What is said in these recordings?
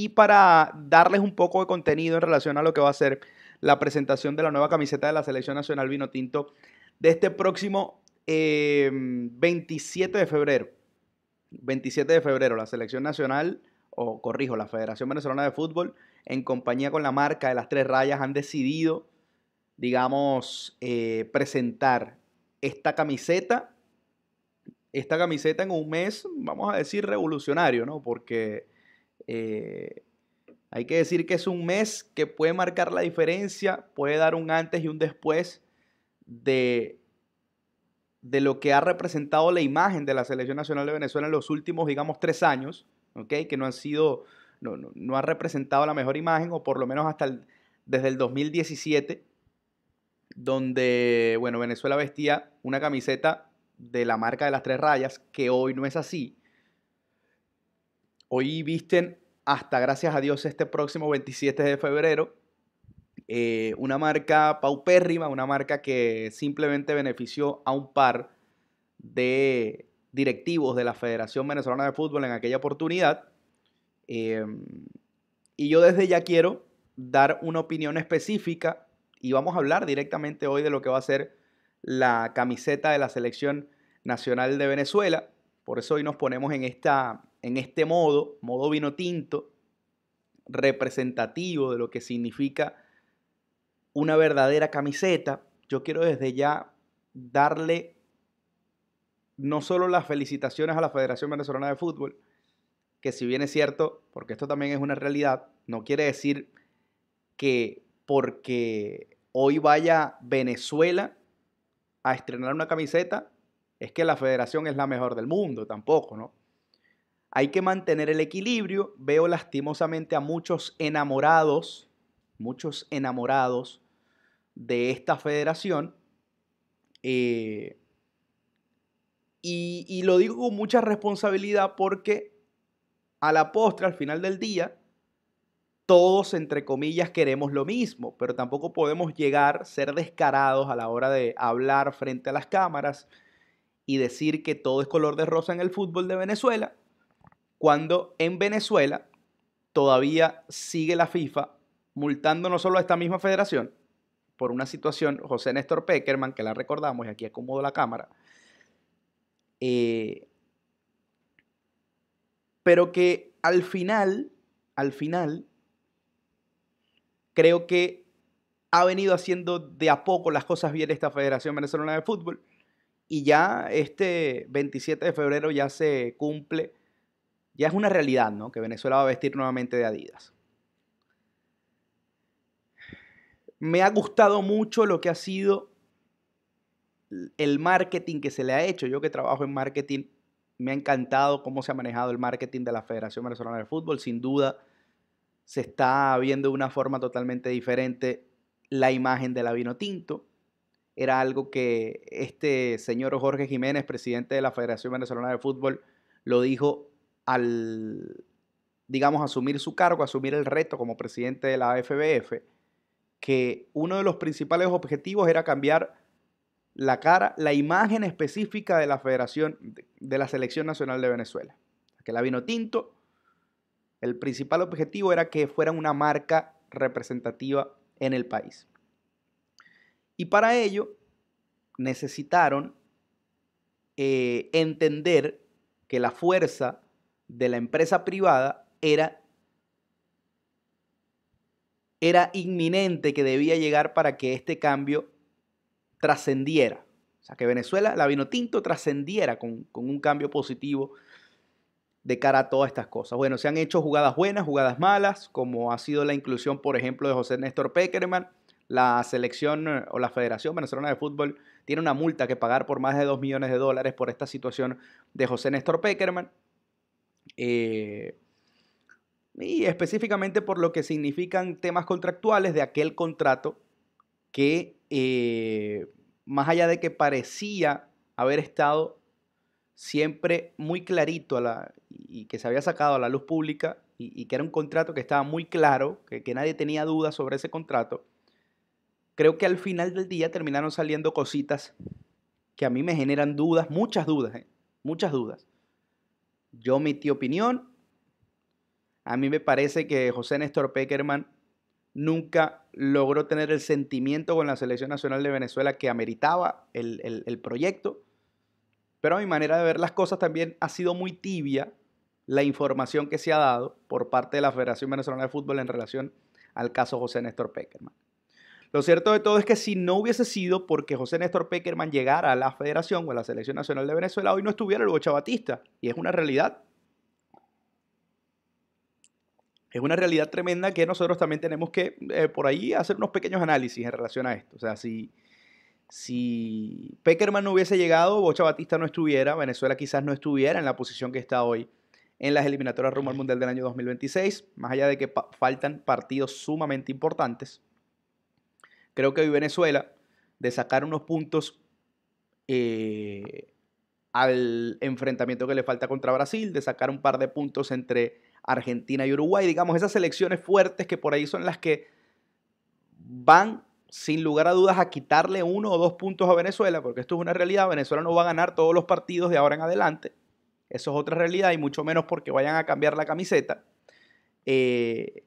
y para darles un poco de contenido en relación a lo que va a ser la presentación de la nueva camiseta de la Selección Nacional Vino Tinto de este próximo 27 eh, de febrero. 27 de febrero, la Selección Nacional, o corrijo, la Federación Venezolana de Fútbol, en compañía con la marca de las tres rayas, han decidido, digamos, eh, presentar esta camiseta. Esta camiseta en un mes, vamos a decir, revolucionario, ¿no? Porque eh, hay que decir que es un mes que puede marcar la diferencia, puede dar un antes y un después de, de lo que ha representado la imagen de la Selección Nacional de Venezuela en los últimos, digamos, tres años, ¿okay? que no han sido, no, no, ha representado la mejor imagen, o por lo menos hasta desde el 2017, donde, bueno, Venezuela vestía una camiseta de la marca de las tres rayas, que hoy no es así, Hoy visten hasta, gracias a Dios, este próximo 27 de febrero. Eh, una marca paupérrima, una marca que simplemente benefició a un par de directivos de la Federación Venezolana de Fútbol en aquella oportunidad. Em, y yo desde ya quiero dar una opinión específica y vamos a hablar directamente hoy de lo que va a ser la camiseta de la selección nacional de Venezuela. Por eso hoy nos ponemos en esta en este modo, modo vino tinto, representativo de lo que significa una verdadera camiseta, yo quiero desde ya darle no solo las felicitaciones a la Federación Venezolana de Fútbol, que si bien es cierto, porque esto también es una realidad, no quiere decir que porque hoy vaya Venezuela a estrenar una camiseta, es que la federación es la mejor del mundo, tampoco, ¿no? Hay que mantener el equilibrio. Veo lastimosamente a muchos enamorados, muchos enamorados de esta federación. Eh, y, lo digo con mucha responsabilidad porque a la postre, al final del día, todos, entre comillas, queremos lo mismo, pero tampoco podemos llegar, ser descarados a la hora de hablar frente a las cámaras y decir que todo es color de rosa en el fútbol de Venezuela cuando en Venezuela todavía sigue la FIFA multando no solo a esta misma federación por una situación, José Néstor Peckerman, que la recordamos y aquí acomodo la cámara, eh, pero que al final, al final, creo que ha venido haciendo de a poco las cosas bien esta Federación Venezolana de Fútbol y ya este 27 de febrero ya se cumple ya es una realidad, ¿no? Que Venezuela va a vestir nuevamente de Adidas. Me ha gustado mucho lo que ha sido el marketing que se le ha hecho. Yo que trabajo en marketing, me ha encantado cómo se ha manejado el marketing de la Federación Venezolana de Fútbol. Sin duda, se está viendo de una forma totalmente diferente la imagen de la vino tinto. Era algo que este señor Jorge Jiménez, presidente de la Federación Venezolana de Fútbol, lo dijo al, digamos, asumir su cargo, asumir el reto como presidente de la FBF, que uno de los principales objetivos era cambiar la cara, la imagen específica de la Federación, de la Selección Nacional de Venezuela. Que la vino tinto, el principal objetivo era que fuera una marca representativa en el país. Y para ello necesitaron eh, entender que la fuerza de la empresa privada era, era inminente que debía llegar para que este cambio trascendiera. O sea, que Venezuela, la vino tinto, trascendiera con, con un cambio positivo de cara a todas estas cosas. Bueno, se han hecho jugadas buenas, jugadas malas, como ha sido la inclusión, por ejemplo, de José Néstor Peckerman. La selección eh, o la Federación Venezolana de Fútbol tiene una multa que pagar por más de 2 millones de dólares por esta situación de José Néstor Peckerman. Eh, y específicamente por lo que significan temas contractuales de aquel contrato que, eh, más allá de que parecía haber estado siempre muy clarito a la, y que se había sacado a la luz pública y, que era un contrato que estaba muy claro, que, nadie tenía dudas sobre ese contrato, creo que al final del día terminaron saliendo cositas que a mí me generan dudas, muchas dudas, ¿eh? muchas dudas. Yo omití opinión. A mí me parece que José Néstor Peckerman nunca logró tener el sentimiento con la Selección Nacional de Venezuela que ameritaba el, proyecto. Pero a mi manera de ver las cosas también ha sido muy tibia la información que se ha dado por parte de la Federación Venezolana de Fútbol en relación al caso José Néstor Peckerman. Lo cierto de todo es que si no hubiese sido porque José Néstor Peckerman llegara a la Federación o a la Selección Nacional de Venezuela, hoy no estuviera el Bocha Batista. Y es una realidad. Es una realidad tremenda que nosotros también tenemos que, eh, por ahí, hacer unos pequeños análisis en relación a esto. O sea, si, si Peckerman no hubiese llegado, Bocha Batista no estuviera, Venezuela quizás no estuviera en la posición que está hoy en las eliminatorias rumbo al Mundial del año 2026, más allá de que faltan partidos sumamente importantes creo que hoy Venezuela, de sacar unos puntos eh, al enfrentamiento que le falta contra Brasil, de sacar un par de puntos entre Argentina y Uruguay, digamos, esas selecciones fuertes que por ahí son las que van sin lugar a dudas a quitarle uno o dos puntos a Venezuela, porque esto es una realidad, Venezuela no va a ganar todos los partidos de ahora en adelante, eso es otra realidad y mucho menos porque vayan a cambiar la camiseta. Eh,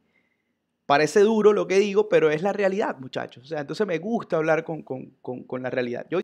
Parece duro lo que digo, pero es la realidad, muchachos. O sea, entonces me gusta hablar con, con la realidad. Yo